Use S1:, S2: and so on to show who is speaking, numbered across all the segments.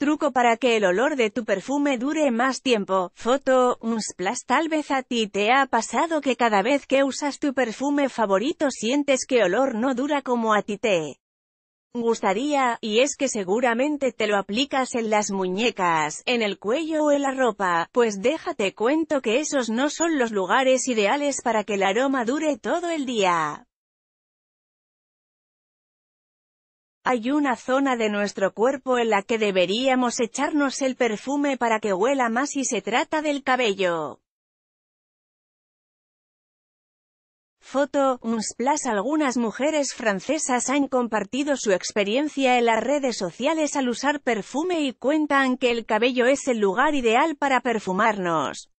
S1: truco para que el olor de tu perfume dure más tiempo. Foto, un splash tal vez a ti te ha pasado que cada vez que usas tu perfume favorito sientes que olor no dura como a ti te gustaría, y es que seguramente te lo aplicas en las muñecas, en el cuello o en la ropa, pues déjate cuento que esos no son los lugares ideales para que el aroma dure todo el día. Hay una zona de nuestro cuerpo en la que deberíamos echarnos el perfume para que huela más y se trata del cabello. Foto, Unsplash Algunas mujeres francesas han compartido su experiencia en las redes sociales al usar perfume y cuentan que el cabello es el lugar ideal para perfumarnos.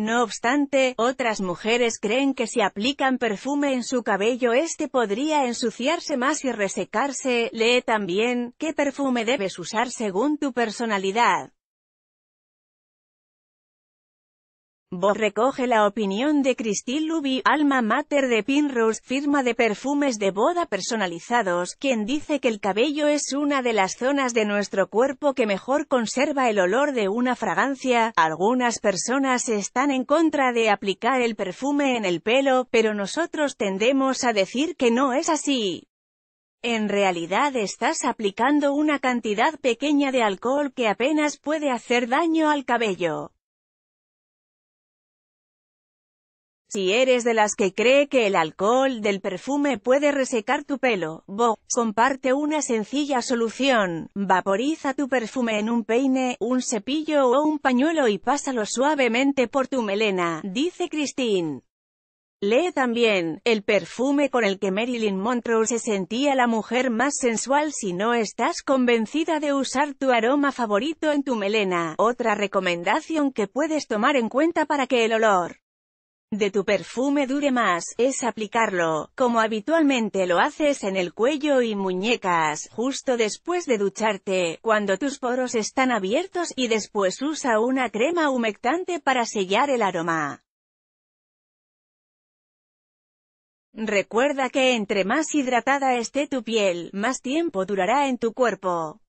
S1: No obstante, otras mujeres creen que si aplican perfume en su cabello este podría ensuciarse más y resecarse. Lee también, ¿qué perfume debes usar según tu personalidad? Bob recoge la opinión de Christine Luby, alma mater de Pinrose, firma de perfumes de boda personalizados, quien dice que el cabello es una de las zonas de nuestro cuerpo que mejor conserva el olor de una fragancia. Algunas personas están en contra de aplicar el perfume en el pelo, pero nosotros tendemos a decir que no es así. En realidad estás aplicando una cantidad pequeña de alcohol que apenas puede hacer daño al cabello. Si eres de las que cree que el alcohol del perfume puede resecar tu pelo, comparte una sencilla solución. Vaporiza tu perfume en un peine, un cepillo o un pañuelo y pásalo suavemente por tu melena, dice Christine. Lee también, el perfume con el que Marilyn Monroe se sentía la mujer más sensual si no estás convencida de usar tu aroma favorito en tu melena, otra recomendación que puedes tomar en cuenta para que el olor de tu perfume dure más, es aplicarlo, como habitualmente lo haces en el cuello y muñecas, justo después de ducharte, cuando tus poros están abiertos, y después usa una crema humectante para sellar el aroma. Recuerda que entre más hidratada esté tu piel, más tiempo durará en tu cuerpo.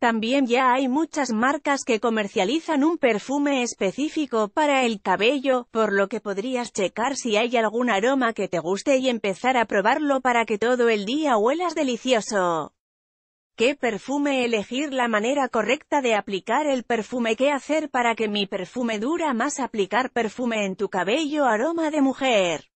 S1: También ya hay muchas marcas que comercializan un perfume específico para el cabello, por lo que podrías checar si hay algún aroma que te guste y empezar a probarlo para que todo el día huelas delicioso. ¿Qué perfume elegir? La manera correcta de aplicar el perfume. ¿Qué hacer para que mi perfume dura más? Aplicar perfume en tu cabello. Aroma de mujer.